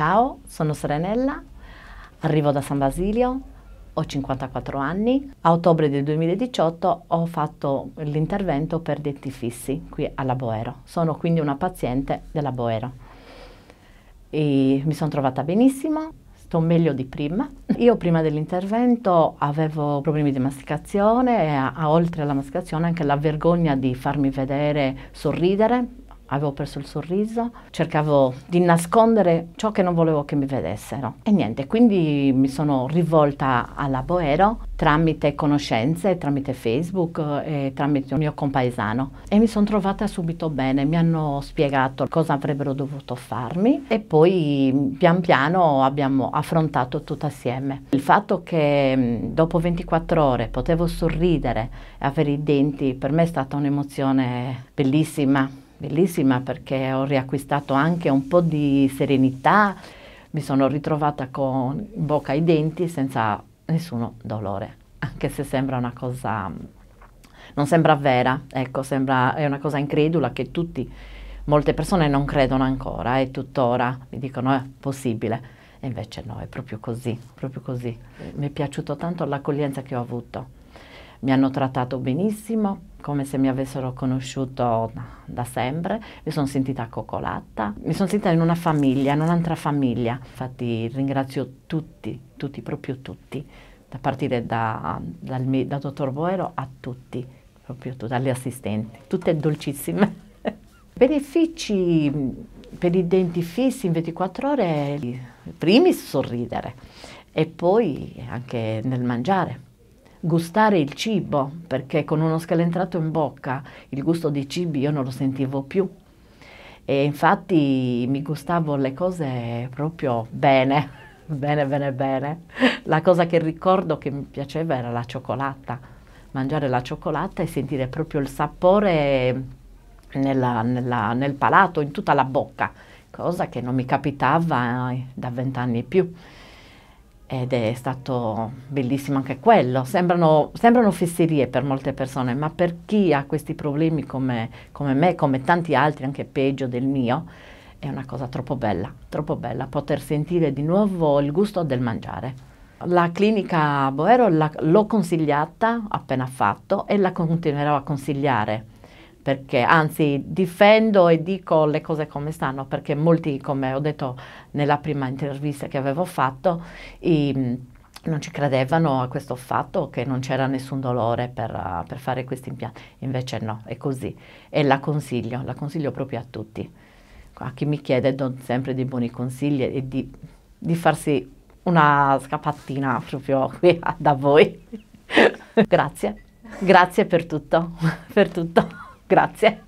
Ciao, sono Serenella, arrivo da San Basilio, ho 54 anni. A ottobre del 2018 ho fatto l'intervento per denti fissi qui alla Boero. Sono quindi una paziente della Boero. E mi sono trovata benissimo, sto meglio di prima. Io prima dell'intervento avevo problemi di masticazione e a, a, oltre alla masticazione anche la vergogna di farmi vedere sorridere avevo perso il sorriso, cercavo di nascondere ciò che non volevo che mi vedessero. E niente, quindi mi sono rivolta alla Boero tramite conoscenze, tramite Facebook e eh, tramite un mio compaesano e mi sono trovata subito bene, mi hanno spiegato cosa avrebbero dovuto farmi e poi pian piano abbiamo affrontato tutto assieme. Il fatto che mm, dopo 24 ore potevo sorridere e avere i denti per me è stata un'emozione bellissima bellissima perché ho riacquistato anche un po' di serenità, mi sono ritrovata con bocca ai denti senza nessun dolore, anche se sembra una cosa, non sembra vera, ecco, sembra, è una cosa incredula che tutti, molte persone non credono ancora e tuttora mi dicono è eh, possibile, e invece no, è proprio così, proprio così. Mi è piaciuto tanto l'accoglienza che ho avuto mi hanno trattato benissimo, come se mi avessero conosciuto da sempre, mi sono sentita coccolata, mi sono sentita in una famiglia, in un'altra famiglia. Infatti ringrazio tutti, tutti, proprio tutti, da partire da, dal, da dottor Boero a tutti, proprio tutti, dalle assistenti, tutte dolcissime. Benefici per i denti fissi in 24 ore, primi sorridere e poi anche nel mangiare gustare il cibo, perché con uno scalentrato in bocca il gusto dei cibi io non lo sentivo più. E infatti mi gustavo le cose proprio bene, bene, bene, bene. La cosa che ricordo che mi piaceva era la cioccolata, mangiare la cioccolata e sentire proprio il sapore nella, nella, nel palato, in tutta la bocca, cosa che non mi capitava eh, da vent'anni più ed è stato bellissimo anche quello. Sembrano, sembrano, fesserie per molte persone, ma per chi ha questi problemi come, come, me, come tanti altri, anche peggio del mio, è una cosa troppo bella, troppo bella poter sentire di nuovo il gusto del mangiare. La clinica Boero l'ho consigliata appena fatto e la continuerò a consigliare perché anzi difendo e dico le cose come stanno perché molti, come ho detto nella prima intervista che avevo fatto, i, ehm, non ci credevano a questo fatto che non c'era nessun dolore per, uh, per fare questi impianti, invece no, è così e la consiglio, la consiglio proprio a tutti, a chi mi chiede do sempre dei buoni consigli e di, di farsi una scappatina proprio qui da voi. grazie, grazie per tutto, per tutto. Grazie.